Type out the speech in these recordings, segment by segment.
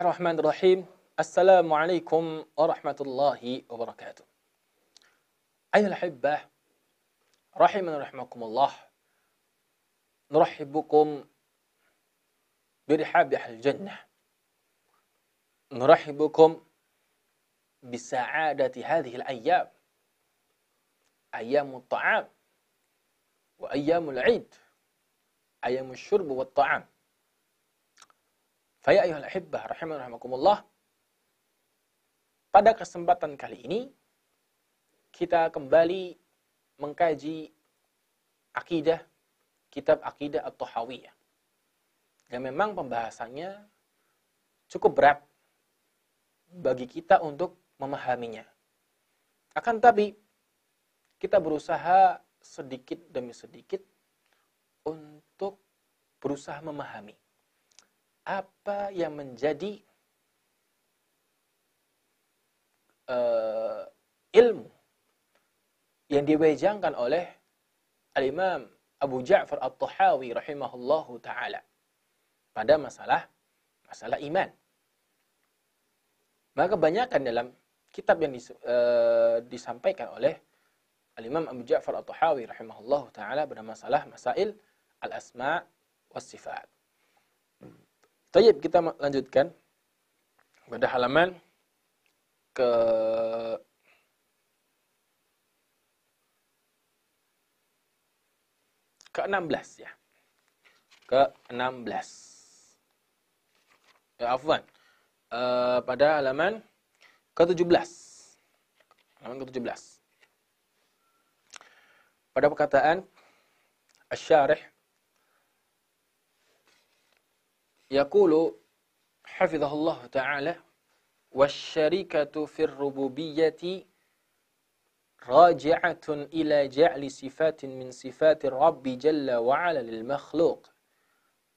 الرحمن الرحيم السلام عليكم ورحمة الله وبركاته أيها الأحبة رحمنا رحمكم الله نرحب بكم برحاب أهل الجنة نرحب بكم بسعادة هذه الأيام أيام الطعام وأيام العيد أيام الشرب والطعام Faya ayuhal ahibbah rahimakumullah. Pada kesempatan kali ini kita kembali mengkaji akidah kitab akidah atau hawiyah. Yang memang pembahasannya cukup berat bagi kita untuk memahaminya. Akan tapi kita berusaha sedikit demi sedikit untuk berusaha memahami apa yang menjadi uh, ilmu yang diwejangkan oleh Al-Imam Abu Ja'far At-Tahawi rahimahullahu taala pada masalah masalah iman. Maka kebanyakan dalam kitab yang dis, uh, disampaikan oleh Al-Imam Abu Ja'far At-Tahawi rahimahullahu taala pada masalah masail al-asma' was sifat. Tayyib kita lanjutkan ya. ya, eh, pada halaman ke 16 ya. Ke 16. Ya afwan. Uh, pada halaman ke-17. Halaman ke-17. Pada perkataan asy-syarih يقول حفظه الله تعالى والشركة في الربوبية راجعة إلى جعل صفات من صفات الرب جل وعلا للمخلوق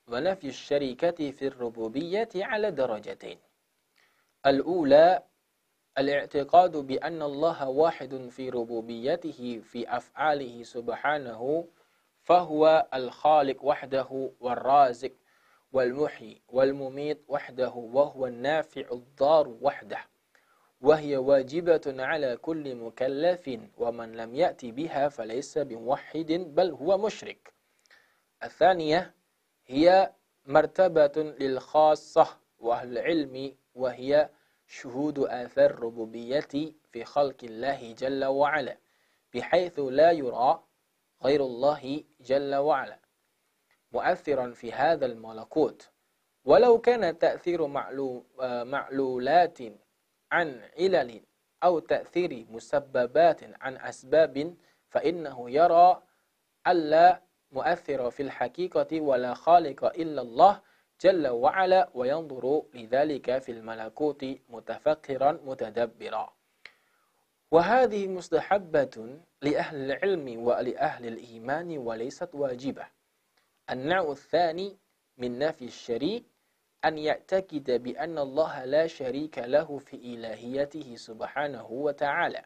ونفي الشركة في الربوبية على درجتين الأولى الاعتقاد بأن الله واحد في ربوبيته في أفعاله سبحانه فهو الخالق وحده والرازق والمحي والمميت وحده وهو النافع الضار وحده وهي واجبة على كل مكلف ومن لم يأتي بها فليس بموحد بل هو مشرك الثانية هي مرتبة للخاصة وأهل العلم وهي شهود آثار الربوبية في خلق الله جل وعلا بحيث لا يرى غير الله جل وعلا مؤثرا في هذا الملكوت ولو كان تأثير معلولات عن علل أو تأثير مسببات عن أسباب فإنه يرى ألا مؤثر في الحقيقة ولا خالق إلا الله جل وعلا وينظر لذلك في الملكوت متفكرا متدبرا وهذه مستحبة لأهل العلم ولأهل الإيمان وليست واجبة النوع الثاني من نفي الشريك أن يعتقد بأن الله لا شريك له في إلهيته سبحانه وتعالى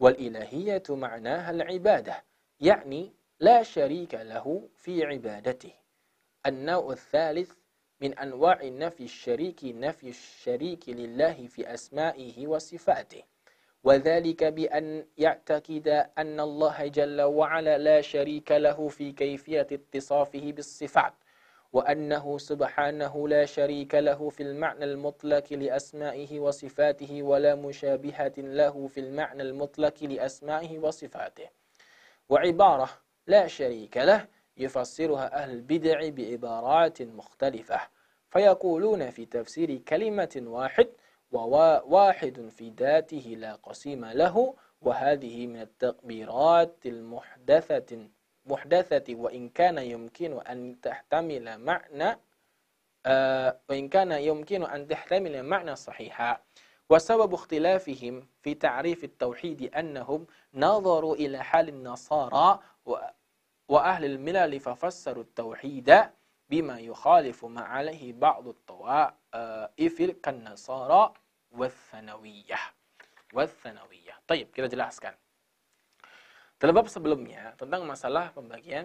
والإلهية معناها العبادة يعني لا شريك له في عبادته النوع الثالث من أنواع نفي الشريك نفي الشريك لله في أسمائه وصفاته وذلك بأن يعتقد أن الله جل وعلا لا شريك له في كيفية اتصافه بالصفات وأنه سبحانه لا شريك له في المعنى المطلق لأسمائه وصفاته ولا مشابهة له في المعنى المطلق لأسمائه وصفاته وعبارة لا شريك له يفسرها أهل البدع بعبارات مختلفة فيقولون في تفسير كلمة واحد وواحد في ذاته لا قسيم له وهذه من التقبيرات المحدثة محدثة وإن كان يمكن أن تحتمل معنى آه، وإن كان يمكن أن تحتمل معنى صحيحا وسبب اختلافهم في تعريف التوحيد أنهم نظروا إلى حال النصارى وأهل الملل ففسروا التوحيد bima yukhalifu ma'alaihi ba'du eh, ifil kan nasara wathanawiyah. Wathanawiyah. Baik, kita jelaskan. Dalam bab sebelumnya tentang masalah pembagian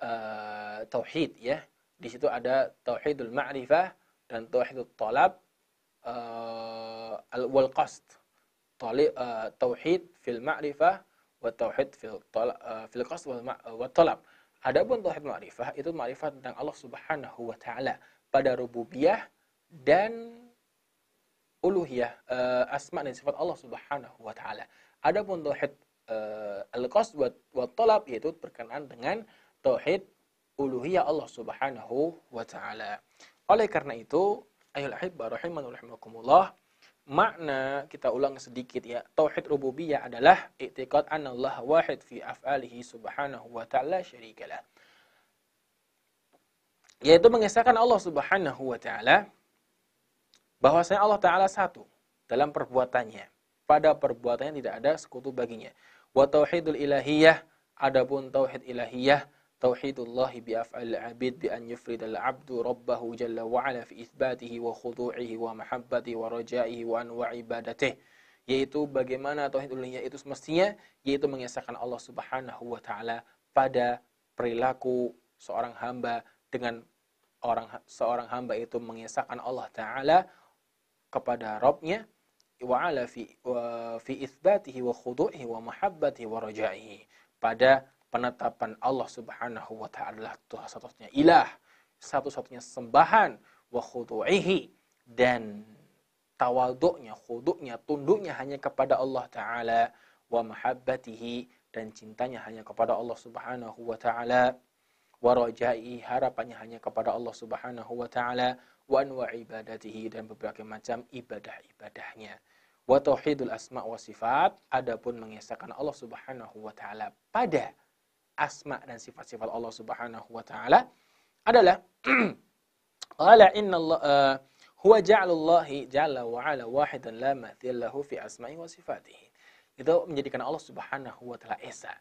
uh, tauhid ya. Di situ ada tauhidul ma'rifah dan tauhidul talab uh, al wal qasd. tauhid fil ma'rifah wa tauhid fil, uh, fil qasd wal, uh, talab. Adapun tauhid ma'rifah itu ma'rifah tentang Allah Subhanahu wa taala pada rububiyah dan uluhiyah uh, asma dan sifat Allah Subhanahu wa taala. Adapun tauhid uh, al-qasd wa, wa talab yaitu berkenaan dengan tauhid uluhiyah Allah Subhanahu wa taala. Oleh karena itu, ayo ahibba rahimanur rahimakumullah makna kita ulang sedikit ya tauhid rububiyah adalah i'tiqad allah wahid fi af'alihi subhanahu wa ta'ala syarikalah yaitu mengesahkan Allah subhanahu wa ta'ala bahwasanya Allah ta'ala satu dalam perbuatannya pada perbuatannya tidak ada sekutu baginya wa tauhidul ilahiyah adapun tauhid ilahiyah tauhidullahi bi af'al abid bi an yufrid al abdu rabbahu jalla wa ala fi itsbatihi wa khudu'ihi wa mahabbati, wa raja'ihi wa anwa ibadatihi yaitu bagaimana tauhidul uluhiyah itu semestinya yaitu mengesahkan Allah Subhanahu wa taala pada perilaku seorang hamba dengan orang seorang hamba itu mengesahkan Allah taala kepada Robnya wa ala fi wa fi itsbatihi wa khudu'ihi wa mahabbati, wa raja'ihi pada penetapan Allah Subhanahu wa taala adalah satu-satunya ilah, satu-satunya sembahan wa khudu'ihi dan tawaduknya, khuduknya, tunduknya hanya kepada Allah taala wa mahabbatihi dan cintanya hanya kepada Allah Subhanahu wa taala wa rajai harapannya hanya kepada Allah Subhanahu wa taala wa anwa ibadatihi dan berbagai macam ibadah-ibadahnya wa tauhidul asma wa sifat adapun mengesahkan Allah Subhanahu wa taala pada asma dan sifat-sifat Allah Subhanahu wa taala adalah qala inna Allah eh, huwa ja'alullahi jalla wa ala wahidan la mathillahu fi asma'i wa sifatihi. Itu menjadikan Allah Subhanahu wa taala esa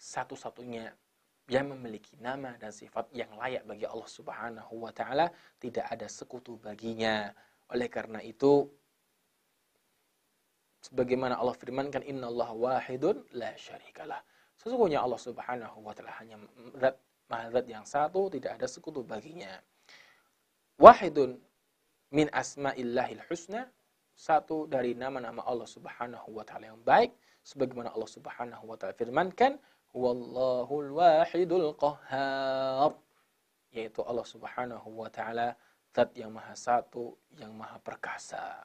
satu-satunya yang memiliki nama dan sifat yang layak bagi Allah Subhanahu wa taala, tidak ada sekutu baginya. Oleh karena itu sebagaimana Allah firmankan innallaha wahidun la syarikalah. Sesungguhnya Allah Subhanahu wa taala hanya zat mahzat yang satu, tidak ada sekutu baginya. Wahidun min asma'illahil husna, satu dari nama-nama Allah Subhanahu wa taala yang baik sebagaimana Allah Subhanahu wa taala firmankan, "Wallahul wahidul qahhar." Yaitu Allah Subhanahu wa taala zat yang maha satu, yang maha perkasa.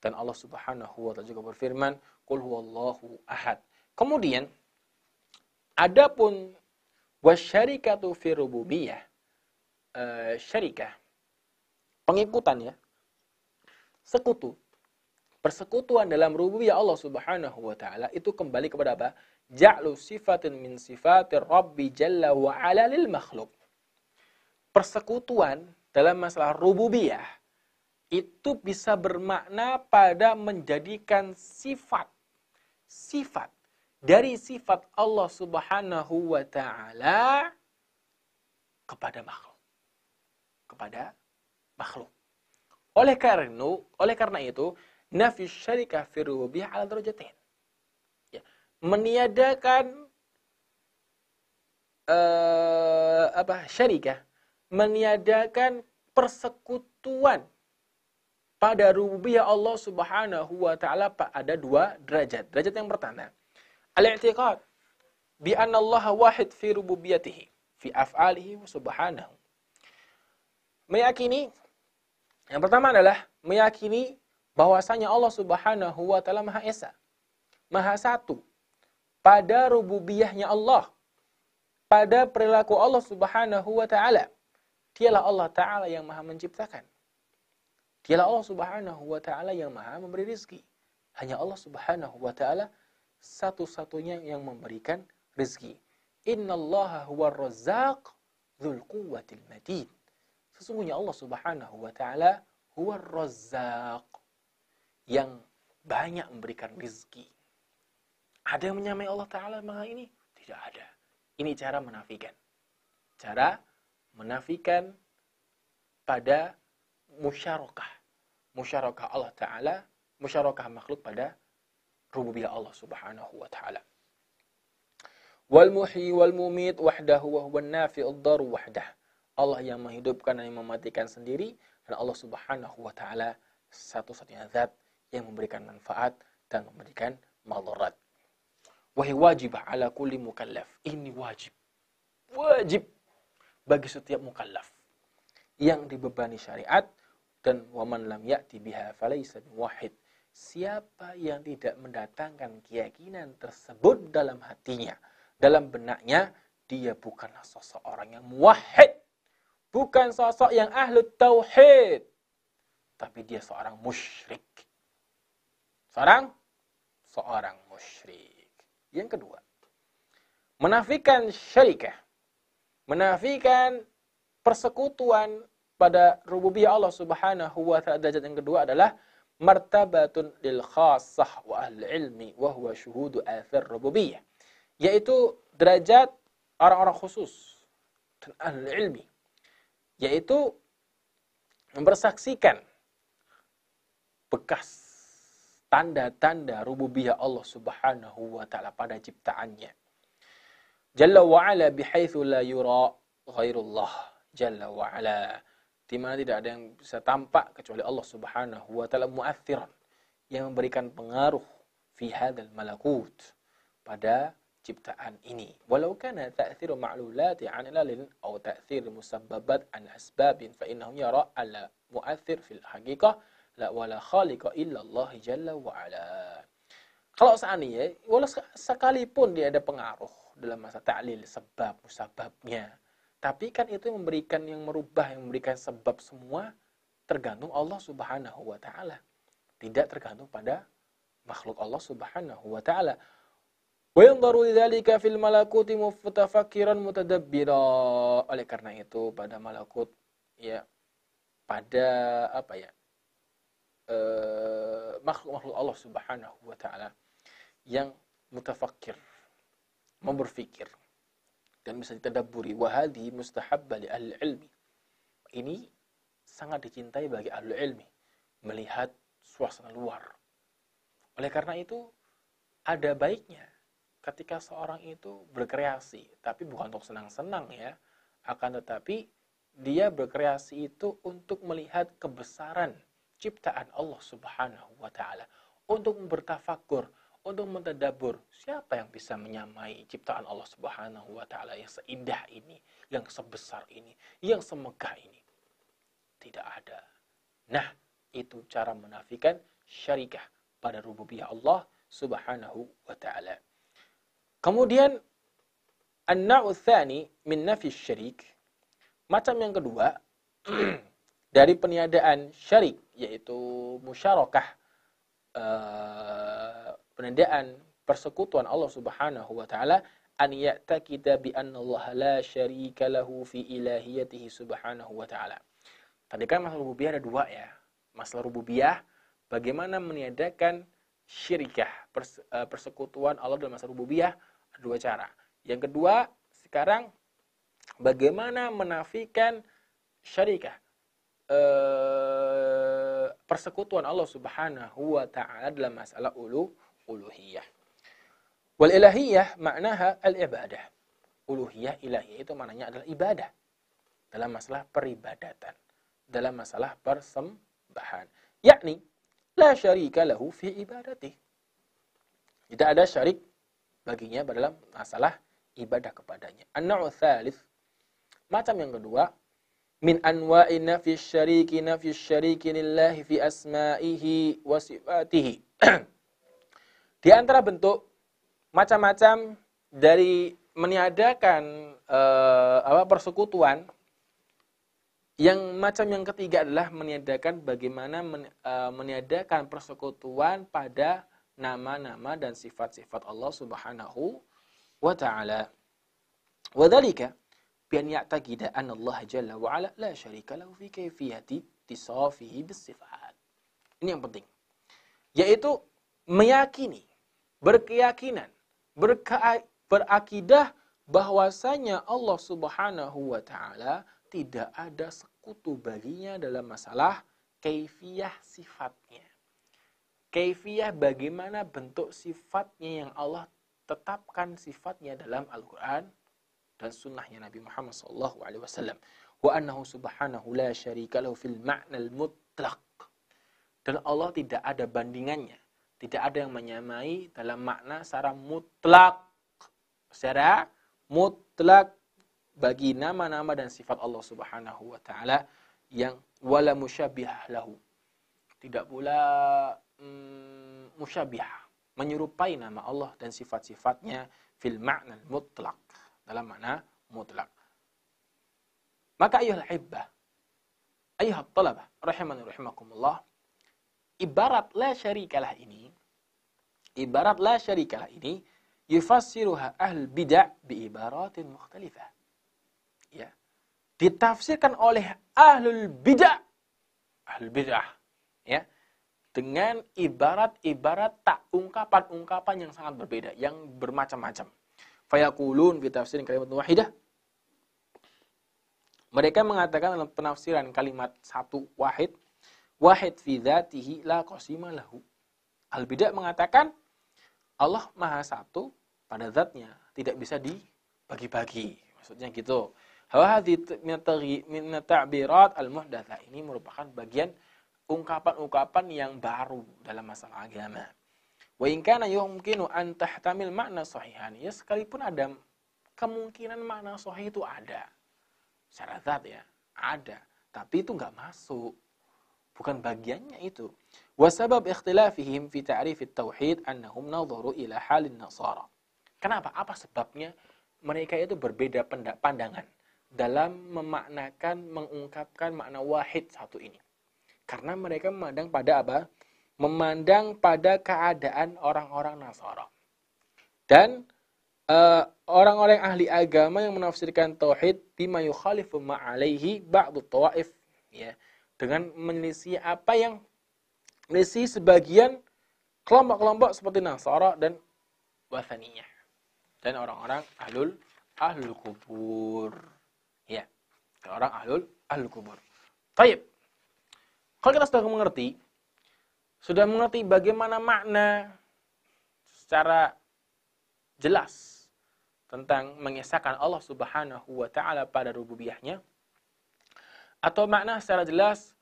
Dan Allah Subhanahu wa taala juga berfirman, "Qul huwallahu ahad." Kemudian Adapun wasyarikatu fi rububiyah e, syarikah pengikutan ya sekutu persekutuan dalam rububiyah Allah Subhanahu wa taala itu kembali kepada apa? Ja'lu sifatin min sifatir Rabbi jalla wa ala lil makhluk. Persekutuan dalam masalah rububiyah itu bisa bermakna pada menjadikan sifat sifat dari sifat Allah Subhanahu wa taala kepada makhluk. Kepada makhluk. Oleh karena oleh karena itu nafi syarika fi rububiyah ala darajatain. Ya, meniadakan uh, apa syarikah meniadakan persekutuan pada rububiyah Allah Subhanahu wa taala ada dua derajat. Derajat yang pertama, Al-i'tiqad bi anna Allah wahid fi rububiyatihi fi af'alihi wa subhanahu. Meyakini yang pertama adalah meyakini bahwasanya Allah Subhanahu wa taala Maha Esa. Maha satu pada rububiyahnya Allah. Pada perilaku Allah Subhanahu wa taala. Dialah Allah taala yang Maha menciptakan. Dialah Allah Subhanahu wa taala yang Maha memberi rezeki. Hanya Allah Subhanahu wa taala satu-satunya yang memberikan rezeki. Innallaha huwar razzaq dzul quwwatil matin. Sesungguhnya Allah Subhanahu wa taala huwar razzaq yang banyak memberikan rezeki. Ada yang menyamai Allah taala maha ini? Tidak ada. Ini cara menafikan. Cara menafikan pada musyarakah. Musyarakah Allah taala, musyarakah makhluk pada rububiyah Allah Subhanahu wa taala. Wal muhyi wal mumit wahdahu wa huwan nafi'ud dar wahdah. Allah yang menghidupkan dan yang mematikan sendiri dan Allah Subhanahu wa taala satu-satunya zat yang memberikan manfaat dan memberikan madarat. Wahai wajib ala kulli mukallaf. Ini wajib. Wajib bagi setiap mukallaf yang dibebani syariat dan waman lam ya'ti biha falaysa wahid siapa yang tidak mendatangkan keyakinan tersebut dalam hatinya, dalam benaknya, dia bukanlah sosok orang yang muwahhid. Bukan sosok yang ahlu tauhid. Tapi dia seorang musyrik. Seorang? Seorang musyrik. Yang kedua, menafikan syarikah. Menafikan persekutuan pada rububiyah Allah subhanahu wa ta'ala. yang kedua adalah martabatun lil khassah wa ahli ilmi wa huwa syuhudu athar rububiyah yaitu derajat orang-orang khusus dan ahli ilmi yaitu mempersaksikan bekas tanda-tanda rububiyah Allah Subhanahu wa taala pada ciptaannya jalla wa ala bihaitsu la yura ghairullah jalla wa ala di mana tidak ada yang bisa tampak kecuali Allah Subhanahu wa taala muathiran yang memberikan pengaruh fi hadzal malakut pada ciptaan ini walau kana ta'thiru ma'lulati an ilalin atau ta'thiru musabbabat an asbabin fa innahu yara alla muathir fil haqiqah la wala khaliqa illa Allah jalla wa ala kalau seandainya walau sekalipun dia ada pengaruh dalam masa ta'lil sebab musababnya tapi kan itu yang memberikan, yang merubah, yang memberikan sebab semua tergantung Allah subhanahu wa ta'ala. Tidak tergantung pada makhluk Allah subhanahu wa ta'ala. وَيَنْظَرُ ذَلِكَ فِي الْمَلَكُوتِ مُتَفَكِّرًا مُتَدَبِّرًا Oleh karena itu pada malakut, ya, pada apa ya, eh, makhluk-makhluk Allah subhanahu wa ta'ala yang mutafakir, memberfikir dan bisa ditadaburi wahadi mustahabba li ahli ilmi ini sangat dicintai bagi ahli ilmi melihat suasana luar oleh karena itu ada baiknya ketika seorang itu berkreasi tapi bukan untuk senang-senang ya akan tetapi dia berkreasi itu untuk melihat kebesaran ciptaan Allah Subhanahu wa taala untuk bertafakur untuk mentadabur siapa yang bisa menyamai ciptaan Allah Subhanahu wa taala yang seindah ini, yang sebesar ini, yang semegah ini. Tidak ada. Nah, itu cara menafikan syarikah pada rububiyah Allah Subhanahu wa taala. Kemudian an-na'u min nafi syarik. Macam yang kedua dari peniadaan syarik yaitu musyarakah eh, penandaan persekutuan Allah Subhanahu wa taala an ya'taqida bi Allah la syarika lahu fi ilahiyatihi subhanahu wa taala. Tadi kan masalah rububiyah ada dua ya. Masalah rububiyah bagaimana meniadakan syirikah eh, persekutuan Allah dalam masalah rububiyah ada dua cara. Yang kedua sekarang bagaimana menafikan syarikah eh, persekutuan Allah Subhanahu wa taala dalam masalah ulu uluhiyah. Wal ilahiyah maknaha al-ibadah. Uluhiyah ilahiyah itu maknanya adalah ibadah. Dalam masalah peribadatan. Dalam masalah persembahan. Yakni, la syarika lahu fi ibadati. Tidak ada syarik baginya dalam masalah ibadah kepadanya. An-na'u thalith. Macam yang kedua, min anwa'i nafi syariki nafi syariki fi asma'ihi wa sifatihi. Di antara bentuk macam-macam dari meniadakan eh, apa persekutuan yang macam yang ketiga adalah meniadakan bagaimana men, eh, meniadakan persekutuan pada nama-nama dan sifat-sifat Allah Subhanahu wa taala. bi an ya'taqida anna Allah jalla wa ala la syarika lahu fi kayfiyati tisafihi bis sifat. Ini yang penting. Yaitu meyakini berkeyakinan, berakidah bahwasanya Allah Subhanahu wa taala tidak ada sekutu baginya dalam masalah kaifiah sifatnya. Kaifiah bagaimana bentuk sifatnya yang Allah tetapkan sifatnya dalam Al-Qur'an dan sunnahnya Nabi Muhammad saw. wasallam. Wa annahu subhanahu la syarika lahu fil ma'nal mutlaq. Dan Allah tidak ada bandingannya tidak ada yang menyamai dalam makna secara mutlak. Secara mutlak bagi nama-nama dan sifat Allah Subhanahu wa taala yang wala musyabihah lahu. Tidak pula mm, musyabihah, menyerupai nama Allah dan sifat-sifatnya fil makna mutlak, dalam makna mutlak. Maka ayuhal ibbah ayuhat talabah, rahimani rahimakumullah, ibarat la syarikalah ini Ibarat la syarikalah ini yufassiruha ahl bid'ah bi ibaratin mukhtalifah. Ya. Ditafsirkan oleh ahlul bid'ah. Ahlul bid'ah. Ya. Dengan ibarat-ibarat tak ungkapan-ungkapan yang sangat berbeda, yang bermacam-macam. Fayakulun fi tafsirin kalimat wahidah. Mereka mengatakan dalam penafsiran kalimat satu wahid, wahid fi dzatihi la qasima lahu. Al-Bidah mengatakan Allah Maha Satu pada zatnya tidak bisa dibagi-bagi. Maksudnya gitu. al ini merupakan bagian ungkapan-ungkapan yang baru dalam masalah agama. Wa in kana yumkinu an tahtamil makna sahihan. Ya sekalipun ada kemungkinan makna sahih itu ada. Secara zat ya, ada. Tapi itu nggak masuk. Bukan bagiannya itu. Wasabab ikhtilafihim fi ta'rifit tauhid annahum nadharu ila halin nasara. Kenapa? Apa sebabnya mereka itu berbeda pandangan dalam memaknakan, mengungkapkan makna wahid satu ini. Karena mereka memandang pada apa? Memandang pada keadaan orang-orang Nasara. Dan eh, orang-orang uh, ahli agama yang menafsirkan tauhid bima yukhalifu ma'alaihi ba'du tawaif ya dengan menyelisih apa yang misi sebagian kelompok-kelompok seperti Nasara dan Wathaniyah dan orang-orang ahlul ahlul kubur. Ya. Orang ahlul ahlul kubur. Baik. Kalau kita sudah mengerti sudah mengerti bagaimana makna secara jelas tentang mengesahkan Allah Subhanahu wa taala pada rububiyahnya atau makna secara jelas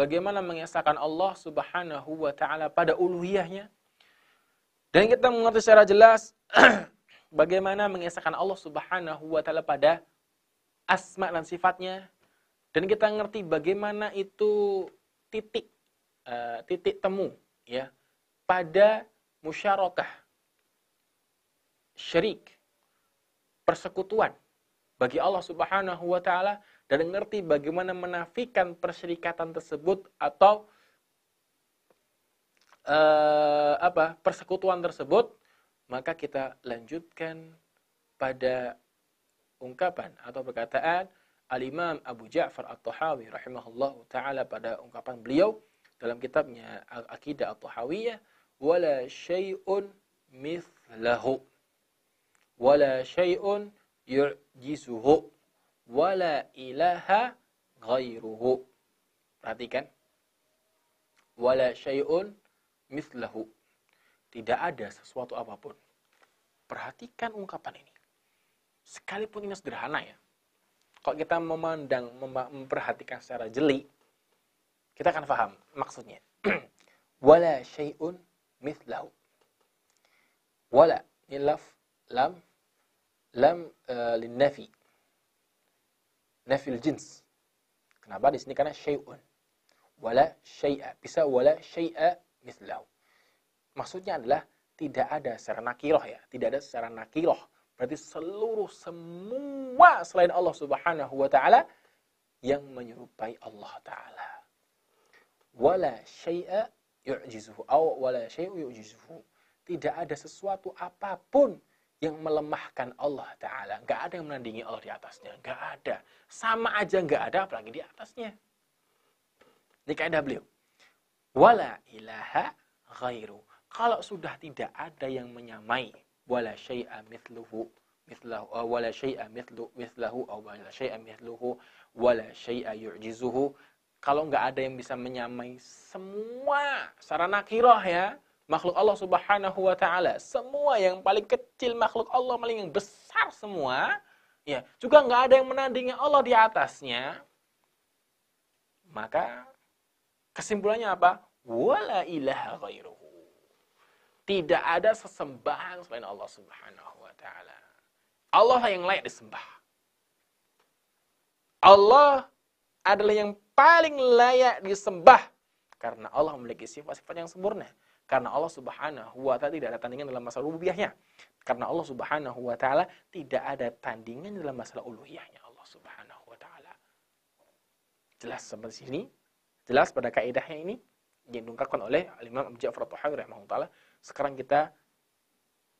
bagaimana mengesahkan Allah Subhanahu wa taala pada uluhiyahnya. Dan kita mengerti secara jelas bagaimana mengesahkan Allah Subhanahu wa taala pada asma dan sifatnya. Dan kita ngerti bagaimana itu titik uh, titik temu ya pada musyarakah syirik persekutuan bagi Allah Subhanahu wa taala dan ngerti bagaimana menafikan perserikatan tersebut atau uh, apa persekutuan tersebut maka kita lanjutkan pada ungkapan atau perkataan Al-Imam Abu Ja'far At-Tahawi rahimahullah taala pada ungkapan beliau dalam kitabnya Al-Aqidah At-Tahawiyah wala syai'un mithlahu wala syai'un yu'jizuhu wala ilaha ghairuhu. Perhatikan. Wala syai'un mislahu. Tidak ada sesuatu apapun. Perhatikan ungkapan ini. Sekalipun ini sederhana ya. Kalau kita memandang, memperhatikan secara jeli, kita akan paham maksudnya. Wala syai'un mislahu. Wala ini laf lam lam uh, linnafi nafil jins. Kenapa di sini karena syai'un. Wala syai'a. Bisa wala syai'a mislahu. Maksudnya adalah tidak ada secara nakiroh ya. Tidak ada secara nakiroh. Berarti seluruh semua selain Allah subhanahu wa ta'ala yang menyerupai Allah ta'ala. Wala syai'a yu'jizuhu. Aw wala syai'u yu'jizuhu. Tidak ada sesuatu apapun yang melemahkan Allah Ta'ala. Nggak ada yang menandingi Allah di atasnya. Nggak ada. Sama aja nggak ada apalagi di atasnya. Ini kaidah beliau. Wala ilaha ghairu. Kalau sudah tidak ada yang menyamai. Wala syai'a mitluhu, mitlahu, eh, wala syai'a mithlu, mithlahu. Oh, wala syai'a mitluhu, Wala syai'a yu'jizuhu. Kalau nggak ada yang bisa menyamai semua. Sarana kiroh ya makhluk Allah Subhanahu wa taala. Semua yang paling kecil makhluk Allah paling yang besar semua ya, juga nggak ada yang menandingi Allah di atasnya. Maka kesimpulannya apa? Wala ilaha ghairuhu. Tidak ada sesembahan selain Allah Subhanahu wa taala. Allah yang layak disembah. Allah adalah yang paling layak disembah karena Allah memiliki sifat-sifat yang sempurna. Karena Allah Subhanahu wa taala tidak ada tandingan dalam masalah rububiyahnya. Karena Allah Subhanahu wa taala tidak ada tandingan dalam masalah uluhiyahnya Allah Subhanahu wa taala. Jelas sampai sini? Jelas pada kaidahnya ini yang diungkapkan oleh Imam Abu Ja'far Thahawi taala. Sekarang kita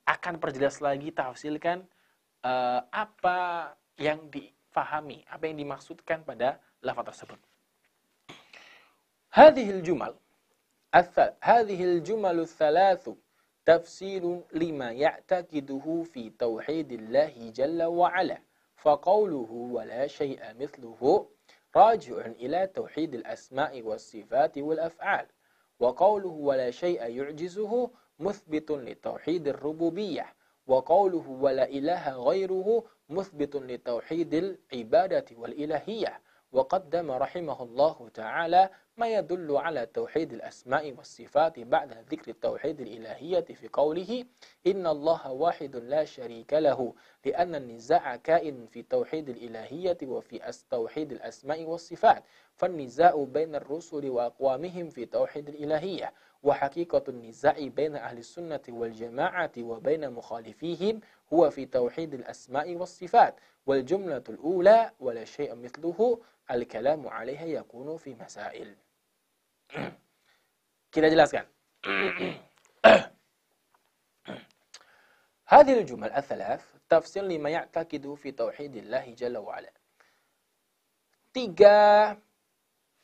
akan perjelas lagi tafsirkan uh, apa yang dipahami, apa yang dimaksudkan pada lafaz tersebut. Hadhil jumal هذه الجمل الثلاث تفسير لما يعتقده في توحيد الله جل وعلا فقوله ولا شيء مثله راجع إلى توحيد الأسماء والصفات والأفعال وقوله ولا شيء يعجزه مثبت لتوحيد الربوبية وقوله ولا إله غيره مثبت لتوحيد العبادة والإلهية وقدم رحمه الله تعالى ما يدل على توحيد الأسماء والصفات بعد ذكر التوحيد الإلهية في قوله إن الله واحد لا شريك له لأن النزاع كائن في توحيد الإلهية وفي توحيد الأسماء والصفات فالنزاع بين الرسل وأقوامهم في توحيد الإلهية وحقيقة النزاع بين أهل السنة والجماعة وبين مخالفيهم هو في توحيد الأسماء والصفات والجملة الأولى ولا شيء مثله الكلام عليها يكون في مسائل Kita jelaskan. Hadil jumal al thalaf tafsir lima ya'takidu fi tauhidillah jalla wa ala. Tiga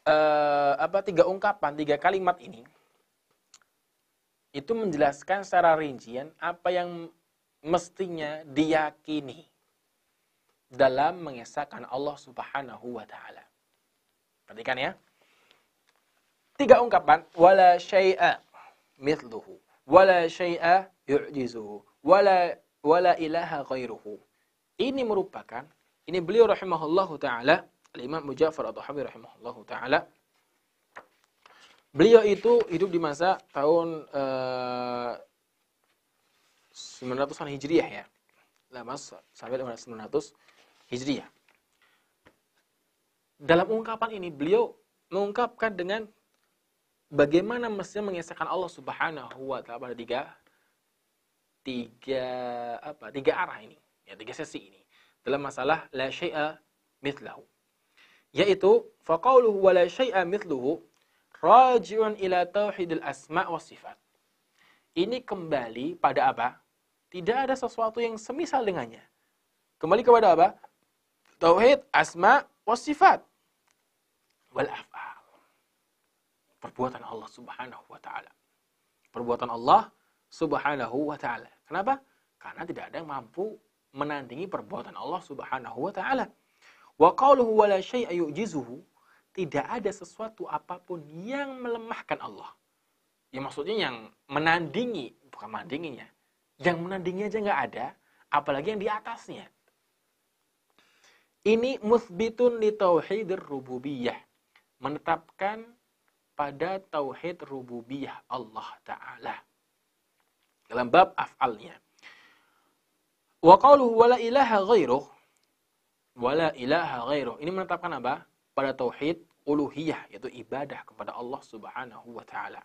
uh, apa tiga ungkapan, tiga kalimat ini itu menjelaskan secara rincian apa yang mestinya diyakini dalam mengesahkan Allah Subhanahu wa taala. Perhatikan ya. Tiga ungkapan wala syai'a mithluhu, wala syai'a yu'jizuhu, wala wala ilaha ghairuhu. Ini merupakan ini beliau rahimahullahu taala imam Mujaffar Ad-Dhahabi rahimahullahu taala Beliau itu hidup di masa tahun uh, eh, 900-an Hijriah ya. Lama sampai 900 Hijriah. Dalam ungkapan ini beliau mengungkapkan dengan bagaimana mestinya mengesahkan Allah Subhanahu wa taala pada tiga tiga apa tiga arah ini ya tiga sesi ini dalam masalah la syai'a mithlahu yaitu faqauluhu wa la syai'a mithluhu raji'un ila tauhidil asma wa sifat ini kembali pada apa tidak ada sesuatu yang semisal dengannya kembali kepada apa tauhid asma wa sifat wal af'al perbuatan Allah Subhanahu wa taala. Perbuatan Allah Subhanahu wa taala. Kenapa? Karena tidak ada yang mampu menandingi perbuatan Allah Subhanahu wa taala. Wa qawluhu wa la syai'a yu'jizuhu, tidak ada sesuatu apapun yang melemahkan Allah. Ya maksudnya yang menandingi, bukan menandinginya. Yang menandinginya aja nggak ada, apalagi yang di atasnya. Ini musbitun li tauhidir rububiyah. Menetapkan pada tauhid rububiyah Allah taala. Dalam bab af'alnya. Wa qawluhu wa la ilaha ghairuh wa la ilaha ghairuh. Ini menetapkan apa? Pada tauhid uluhiyah yaitu ibadah kepada Allah Subhanahu wa taala.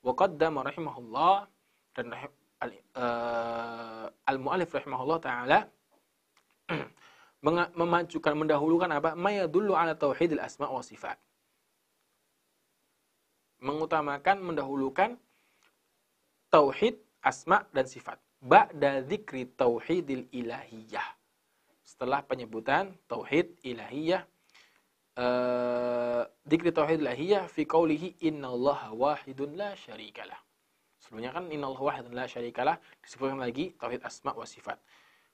Wa qaddama rahimahullah dan al, uh, eh, al muallif rahimahullah taala memajukan mendahulukan apa? mayadullu ala tauhidil asma wa sifat mengutamakan, mendahulukan tauhid, asma dan sifat. Ba'da dzikri tauhidil ilahiyah. Setelah penyebutan tauhid ilahiyah, ee, uh, tauhid ilahiyah fi qawlihi innallaha wahidun la syarikalah. Sebelumnya kan innallaha wahidun la syarikalah disebutkan lagi tauhid asma wa sifat.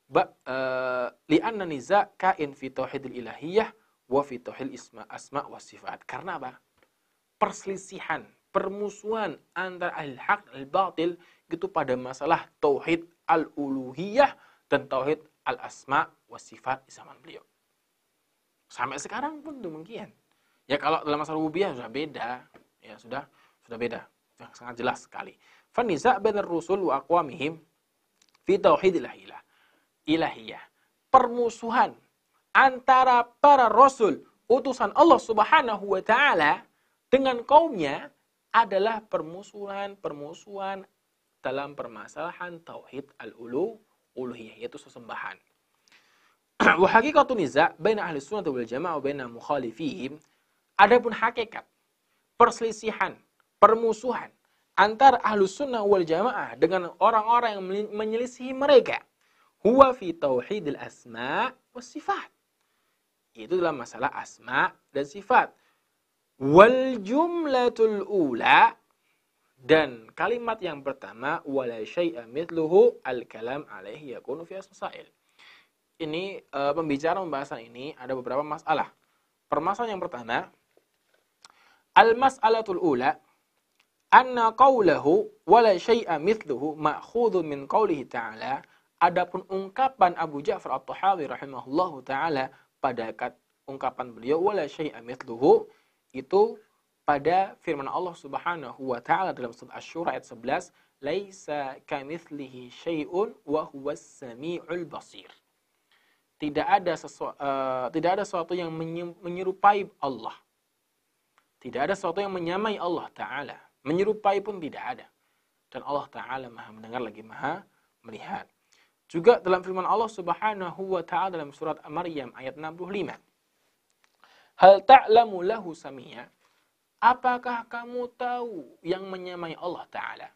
Ba eh, li li'anna niza kain fi tauhidil ilahiyah wa fi tauhid isma asma wa sifat. Karena apa? perselisihan, permusuhan antara ahli hak dan ahli batil itu pada masalah tauhid al-uluhiyah dan tauhid al-asma wa sifat zaman beliau. Sampai sekarang pun demikian. Ya kalau dalam masalah rububiyah sudah beda, ya sudah sudah beda. Ya, sangat jelas sekali. Fanisa bin rusul wa aqwamihim fi tauhidil ilah. Ilahiyah. Permusuhan antara para rasul utusan Allah Subhanahu wa taala dengan kaumnya adalah permusuhan-permusuhan dalam permasalahan tauhid al-ulu uluhiyah yaitu sesembahan. Wa haqiqatun niza baina ahli sunnah wal jamaah baina mukhalifihim adapun hakikat perselisihan, permusuhan antara ahli sunnah wal jamaah dengan orang-orang yang menyelisihi mereka. Huwa fi tauhidil asma was sifat. Itu dalam masalah asma dan sifat. Wal jumlatul ula dan kalimat yang pertama wala syai'a mithluhu al kalam alaihi yakunu fi sasail. Ini e, pembicara pembahasan ini ada beberapa masalah. Permasalahan yang pertama al mas'alatul ula anna qawlahu wala syai'a mithluhu ma'khudun min qawlihi ta'ala adapun ungkapan Abu Ja'far At-Tahawi rahimahullahu taala pada ungkapan beliau wala syai'a mithluhu itu pada firman Allah Subhanahu wa taala dalam surat Asy-Syura ayat 11, "Laisa kamitslihi syai'un wa huwas samiul basir." Tidak ada sesuatu, uh, eh, tidak ada sesuatu yang menyerupai Allah. Tidak ada sesuatu yang menyamai Allah taala. Menyerupai pun tidak ada. Dan Allah taala Maha mendengar lagi Maha melihat. Juga dalam firman Allah Subhanahu wa taala dalam surat Maryam ayat 65. Hal ta'lamu lahu samia? Apakah kamu tahu yang menyamai Allah Ta'ala?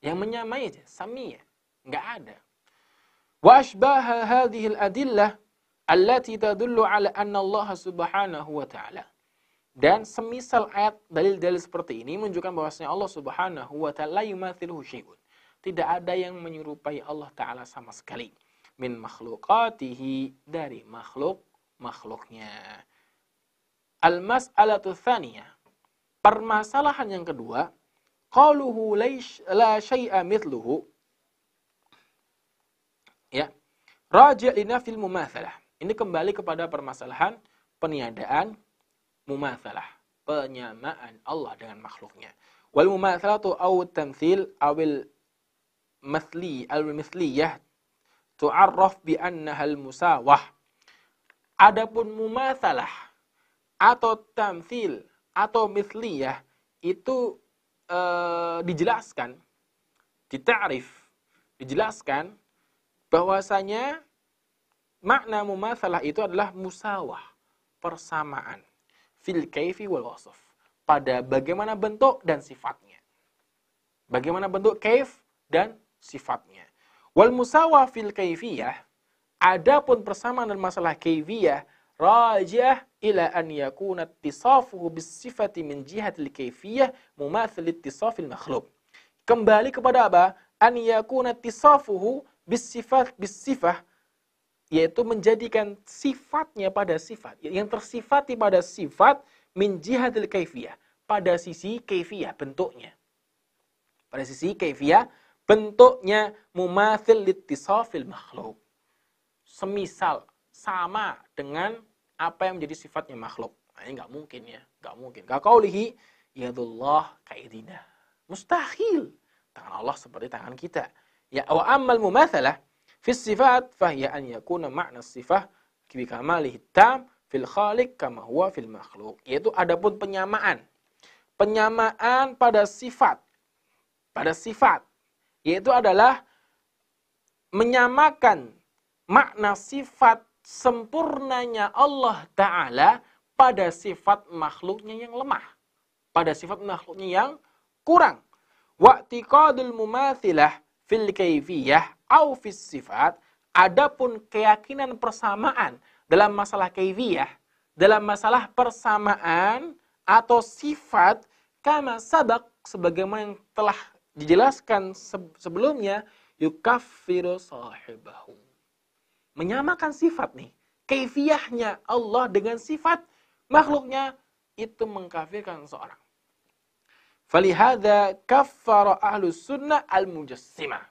Yang menyamai saja, samia. Nggak ada. Wa ashbaha hadhihi al-adillah allati tadullu ala anna Allah Subhanahu wa Ta'ala. Dan semisal ayat dalil-dalil seperti ini menunjukkan bahwasanya Allah Subhanahu wa Ta'ala yumathiluhu syai'un. Tidak ada yang menyerupai Allah Ta'ala sama sekali. Min makhlukatihi dari makhluk makhluknya. Al-mas'alatu thaniyah. Permasalahan yang kedua, qauluhu la syai'a mithluhu. Ya. Raji' li fil mumatsalah. Ini kembali kepada permasalahan peniadaan mumatsalah, penyamaan Allah dengan makhluknya. Wal mumatsalatu aw tamthil awil mathli al mithliyah tu'arraf bi annaha al musawah Adapun mumathalah atau tamthil atau misliyah itu e, dijelaskan ditarif dijelaskan bahwasanya makna mumathalah itu adalah musawah persamaan fil kaifi wal wasf pada bagaimana bentuk dan sifatnya bagaimana bentuk kaif dan sifatnya wal musawah fil kaifiyah Adapun persamaan dan masalah kaifiyah, rajah ila an yakuna ittisafuhu sifati min al kaifiyah mumathil ittisafil makhluk. Kembali kepada apa? An yakuna ittisafuhu bis sifah yaitu menjadikan sifatnya pada sifat yang tersifati pada sifat min al kaifiyah pada sisi kaifiyah bentuknya pada sisi kaifiyah bentuknya mumathil litisafil makhluk semisal sama dengan apa yang menjadi sifatnya makhluk. Nah, ini nggak mungkin ya, nggak mungkin. kau Kakaulihi yadullah kaidina. Mustahil. Tangan Allah seperti tangan kita. Ya wa ammal mumathalah fi sifat fahiya an yakuna ma'na sifah bi kamalihi tam fil khaliq kama huwa fil makhluk. Yaitu adapun penyamaan. Penyamaan pada sifat. Pada sifat. Yaitu adalah menyamakan makna sifat sempurnanya Allah Ta'ala pada sifat makhluknya yang lemah. Pada sifat makhluknya yang kurang. Wa'tiqadul mumathilah fil kaifiyah au fis sifat. Adapun keyakinan persamaan dalam masalah kaifiyah, dalam masalah persamaan atau sifat kama sabak sebagaimana yang telah dijelaskan sebelumnya yukaffiru sahibahu menyamakan sifat nih. Kaifiahnya Allah dengan sifat makhluknya itu mengkafirkan seorang. Falihada kafar ahlu sunnah al-mujassimah.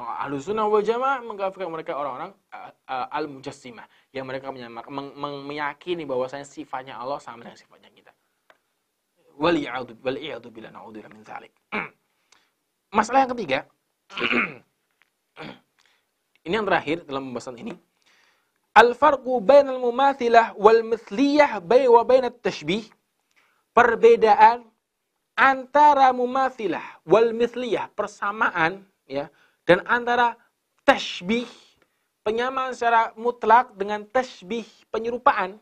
Ahlu sunnah wal jamaah mengkafirkan mereka orang-orang al-mujassimah. Yang mereka meng meyakini bahwasanya sifatnya Allah sama dengan sifatnya kita. Waliyadu bila na'udhu min zalik. Masalah yang ketiga. Ini yang terakhir dalam pembahasan ini. Al-farqu bainal mumathilah wal mithliyah bay wa bainat tashbih. Perbedaan antara mumathilah wal mithliyah, persamaan ya, dan antara tashbih penyamaan secara mutlak dengan tashbih penyerupaan.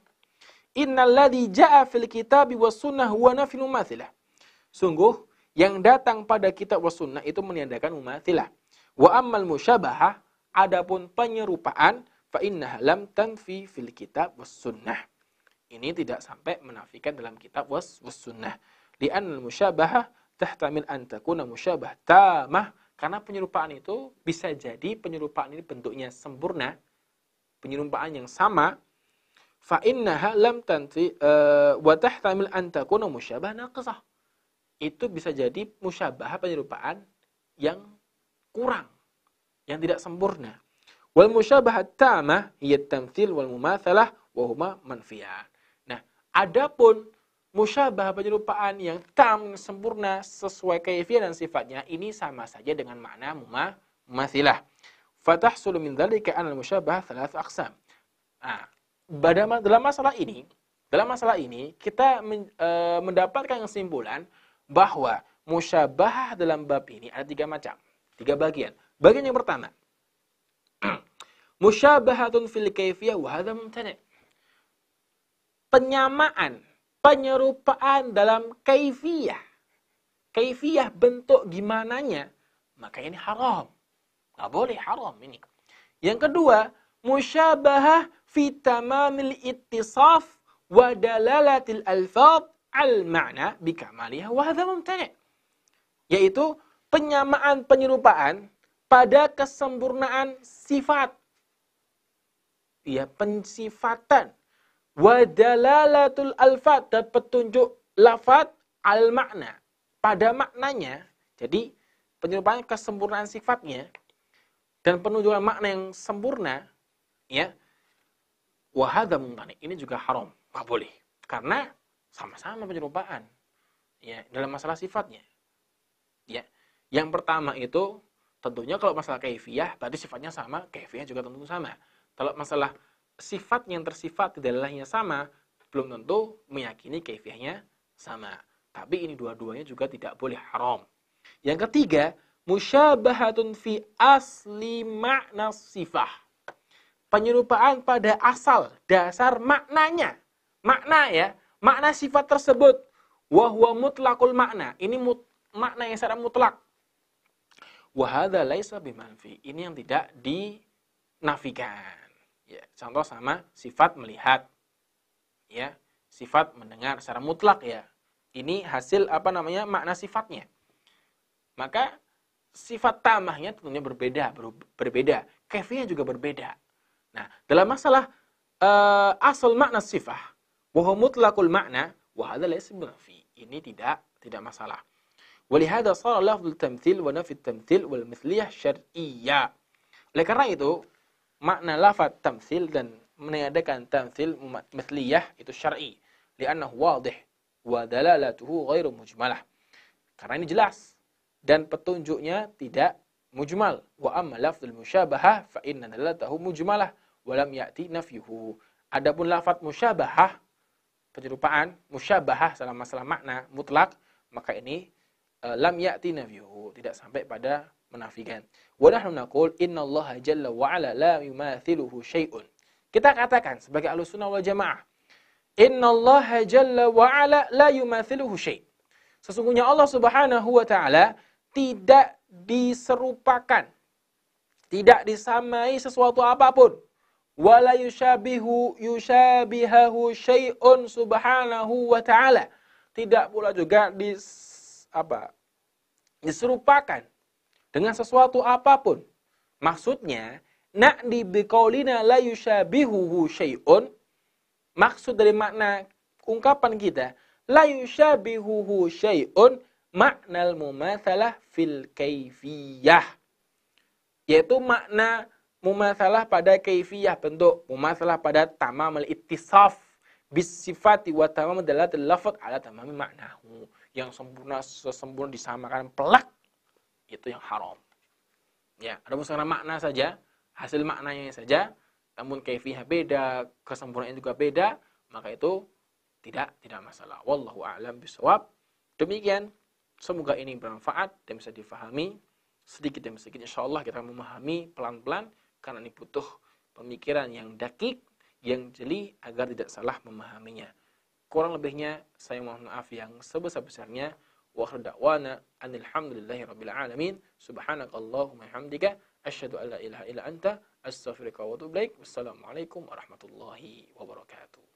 ladzi ja'a fil kitabi was sunnah wa nafil mumathilah. Sungguh yang datang pada kitab was sunnah itu meniadakan mumathilah. Wa ammal musyabahah Adapun penyerupaan fa innaha lam tanfi fil kitab was sunnah. Ini tidak sampai menafikan dalam kitab was, was sunnah. Li'an an musyabahah tahtamil an takuna musyabah tamah. Karena penyerupaan itu bisa jadi penyerupaan ini bentuknya sempurna, penyerupaan yang sama, fa innaha lam tanfi eh, wa tahtamil an takuna musyabah naqsah. Itu bisa jadi musyabah penyerupaan yang kurang yang tidak sempurna. Wal musyabahat tamah hiya wal mumatsalah wa huma manfiyan. Nah, adapun musyabah penyerupaan yang tam sempurna sesuai keifian dan sifatnya ini sama saja dengan makna Fatah sulu min dzalika anal musyabah thalath aqsam. Nah, dalam masalah ini, dalam masalah ini kita men, e, mendapatkan kesimpulan bahwa musyabah dalam bab ini ada tiga macam, tiga bagian. Bagian yang pertama. Musyabahatun fil kaifiyah wa hadha mumtani'. Penyamaan, penyerupaan dalam kaifiyah. Kaifiyah bentuk gimananya, maka ini haram. Nggak boleh haram ini. Yang kedua, musyabahah fi tamamil ittisaf wa dalalatil alfaz al ma'na bi kamaliha wa hadha mumtani'. Yaitu penyamaan penyerupaan pada kesempurnaan sifat. Ya, pensifatan. dalalatul alfat dan petunjuk lafat al makna. Pada maknanya, jadi penyerupaan kesempurnaan sifatnya dan penunjukan makna yang sempurna, ya, wahada mungkin Ini juga haram, nggak boleh. Karena sama-sama penyerupaan, ya, dalam masalah sifatnya. Ya, yang pertama itu Tentunya kalau masalah kaifiyah tadi sifatnya sama, kaifiyah juga tentu sama. Kalau masalah sifat yang tersifat dalilahnya sama, belum tentu meyakini kaifiyahnya sama. Tapi ini dua-duanya juga tidak boleh haram. Yang ketiga, musyabahatun fi asli makna sifah. Penyerupaan pada asal, dasar maknanya. Makna ya, makna sifat tersebut. Wahwa mutlakul makna. Ini mut, makna yang secara mutlak wahada laisa bimanfi. Ini yang tidak dinafikan. Ya, contoh sama sifat melihat. Ya, sifat mendengar secara mutlak ya. Ini hasil apa namanya? makna sifatnya. Maka sifat tamahnya tentunya berbeda, ber, berbeda. Kefinya juga berbeda. Nah, dalam masalah uh, asal makna sifah, wa makna, wahada laisa bimanfi Ini tidak tidak masalah. Walihada sara lafzul tamthil wa nafi tamthil wal mithliyah syar'iyya. Oleh karena itu, makna lafad tamthil dan meniadakan tamthil mithliyah itu syar'i. Lianna wadih wa dalalatuhu ghairu mujmalah. Karena ini jelas dan petunjuknya tidak mujmal. Wa amma lafzul musyabahah fa inna dalalatahu mujmalah wa lam ya'ti nafyuhu. Adapun lafad musyabaha penyerupaan, musyabaha dalam masalah makna mutlak, maka ini Eh, lam ya'ti nafyuhu tidak sampai pada menafikan. Wa nahnu naqul innallaha jalla wa ala la yumathiluhu syai'un. Kita katakan sebagai Ahlussunnah wal Jamaah, innallaha jalla wa ala la yumathiluhu syai'. Sesungguhnya Allah Subhanahu wa taala tidak diserupakan, tidak disamai sesuatu apapun. Wala yushabihu yushabihahu syai'un subhanahu wa ta'ala. Tidak pula juga dis apa diserupakan dengan sesuatu apapun. Maksudnya, na'di biqaulina la yushabihuhu syai'un. Maksud dari makna ungkapan kita, la yushabihuhu syai'un makna mumathalah fil kaifiyah. Yaitu makna mumathalah pada kaifiyah bentuk, mumathalah pada tamamul ittisaf bisifati wa tamam dalatil lafad ala tamami maknahu yang sempurna sesempurna disamakan pelak itu yang haram. Ya, ada musnah makna saja, hasil maknanya saja, namun kefiha beda, kesempurnaan juga beda, maka itu tidak tidak masalah. Wallahu a'lam bisawab. Demikian, semoga ini bermanfaat dan bisa difahami sedikit demi sedikit. Insyaallah kita memahami pelan-pelan karena ini butuh pemikiran yang dakik, yang jeli agar tidak salah memahaminya. kurang lebihnya saya mohon maaf yang sebesar-besarnya wa da'wana anil hamdulillahi rabbil alamin subhanakallahumma hamdika asyhadu alla ilaha illa anta astaghfiruka wa atubu ilaik wassalamu alaikum warahmatullahi wabarakatuh